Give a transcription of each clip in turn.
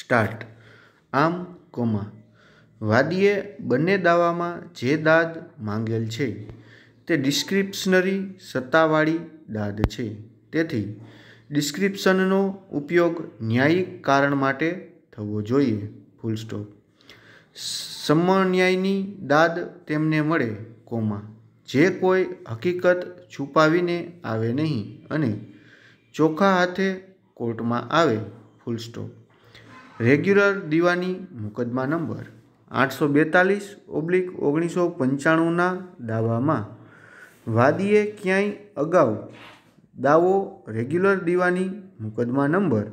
start આમ comma વાદીએ બંને દાવામાં જે દાદ માંગેલ છે તે ડિસ્ક્રિપ્શનરી સત્તાવાળી દાદ છે તેથી ડિસ્ક્રિપ્શનનો ઉપયોગ ન્યાયિક કારણ માટે થવો જોઈએ ફૂલ સ્ટોપ સમન્યાયની દાદ તેમને મળે કોમા જે કોઈ હકીકત છુપાવીને આવે નહીં અને ચોખા હાથે કોર્ટમાં આવે ફૂલ સ્ટોપ રેગ્યુલર દીવાની મુકદ્દમા નંબર આઠસો બેતાલીસ ઓબ્લિક ઓગણીસો પંચાણુંના દાવામાં વાદીએ ક્યાંય અગાઉ દાવો રેગ્યુલર દીવાની મુકદ્દમા નંબર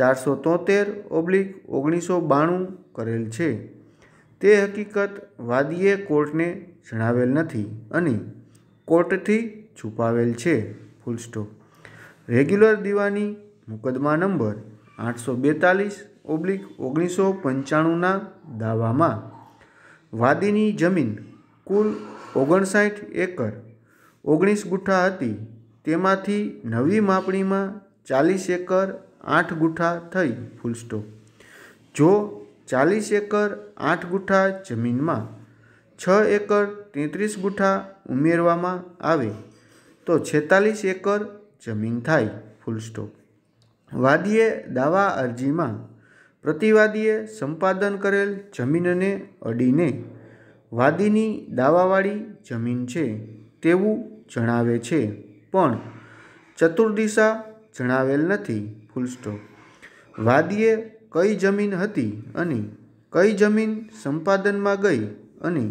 ચારસો તોતેર ઓબ્લિક ઓગણીસો બાણું કરેલ છે તે હકીકત વાદીએ કોર્ટને જણાવેલ નથી અને કોર્ટથી છુપાવેલ છે ફૂલ સ્ટોપ રેગ્યુલર દીવાની મુકદ્દમા નંબર આઠસો બેતાલીસ ઓબ્લિક ઓગણીસો પંચાણુંના દાવામાં વાદીની જમીન કુલ ઓગણસાઠ એકર ઓગણીસ ગુઠા હતી તેમાંથી નવી માપણીમાં ચાલીસ એકર આઠ ગુઠા થઈ ફૂલસ્ટોપ જો ચાલીસ એકર આઠ ગુઠા જમીનમાં છ એકર તેત્રીસ ગુઠા ઉમેરવામાં આવે તો છેતાલીસ એકર જમીન થાય ફૂલસ્ટોપ વાદીએ દાવા અરજીમાં પ્રતિવાદીએ સંપાદન કરેલ જમીનને અડીને વાદીની દાવાવાળી જમીન છે તેવું જણાવે છે પણ ચતુર્દિશા જણાવેલ નથી ફૂલસ્ટો વાદીએ કઈ જમીન હતી અને કઈ જમીન સંપાદનમાં ગઈ અને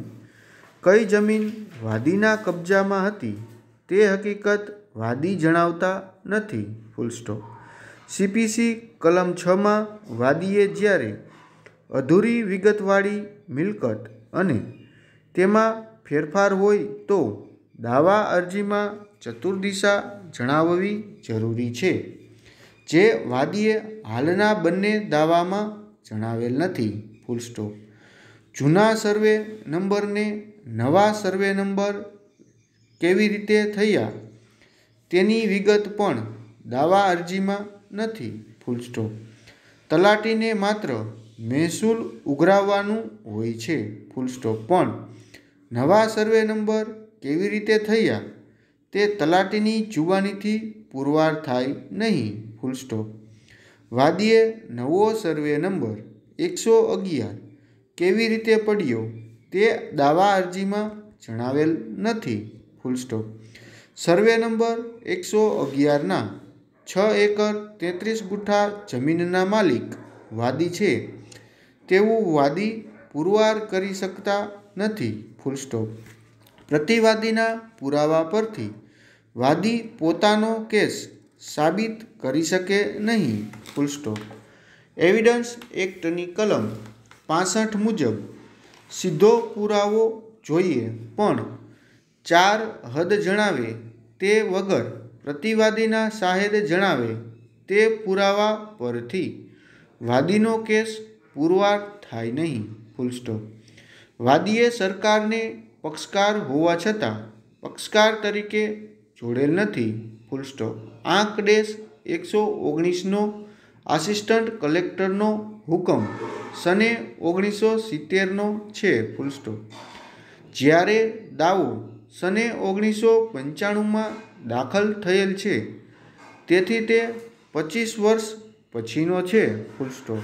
કઈ જમીન વાદીના કબજામાં હતી તે હકીકત વાદી જણાવતા નથી ફૂલસ્ટોપ સીપીસી કલમ છમાં વાદીએ જ્યારે અધૂરી વિગતવાળી મિલકત અને તેમાં ફેરફાર હોય તો દાવા અરજીમાં ચતુર્દિશા જણાવવી જરૂરી છે જે વાદીએ હાલના બંને દાવામાં જણાવેલ નથી ફૂલ સ્ટોપ જૂના સર્વે નંબરને નવા સર્વે નંબર કેવી રીતે થયા તેની વિગત પણ દાવા અરજીમાં નથી ફૂલ સ્ટોપ તલાટીને માત્ર મહેસૂલ ઉઘરાવવાનું હોય છે ફૂલ સ્ટોપ પણ નવા સર્વે નંબર કેવી રીતે થયા તે તલાટીની જુવાનીથી પુરવાર થાય નહીં ફૂલ સ્ટોપ વાદીએ નવો સર્વે નંબર એકસો અગિયાર કેવી રીતે પડ્યો તે દાવા અરજીમાં જણાવેલ નથી ફૂલ સ્ટોપ સર્વે નંબર એકસો અગિયારના છ એકર તેત્રીસ ગુઠા જમીનના માલિક વાદી છે તેવું વાદી પુરવાર કરી શકતા નથી ફૂલસ્ટોપ પ્રતિવાદીના પુરાવા પરથી વાદી પોતાનો કેસ સાબિત કરી શકે નહીં ફૂલસ્ટોપ એવિડન્સ એક્ટની કલમ પાસઠ મુજબ સીધો પુરાવો જોઈએ પણ ચાર હદ જણાવે તે વગર પ્રતિવાદીના શાહેદે જણાવે તે પુરાવા પરથી વાદીનો કેસ પુરવાર થાય નહીં ફૂલ વાદીએ સરકારને પક્ષકાર હોવા છતાં પક્ષકાર તરીકે જોડેલ નથી ફૂલ સ્ટોપ ડેશ એકસો ઓગણીસનો આસિસ્ટન્ટ કલેક્ટરનો હુકમ સને ઓગણીસો સિત્તેરનો છે ફૂલ જ્યારે દાવો સને ઓગણીસો પંચાણુંમાં દાખલ થયેલ છે તેથી તે પચીસ વર્ષ પછીનો છે ફૂલસ્ટોપ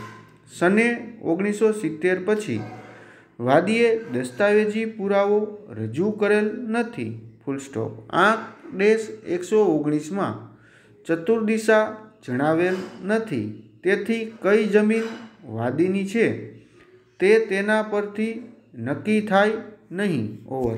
સને ઓગણીસો સિત્તેર પછી વાદીએ દસ્તાવેજી પુરાવો રજૂ કરેલ નથી ફૂલસ્ટોપ આ ડેશ એકસો ઓગણીસમાં ચતુર્દિશા જણાવેલ નથી તેથી કઈ જમીન વાદીની છે તે તેના પરથી નક્કી થાય નહીં ઓવર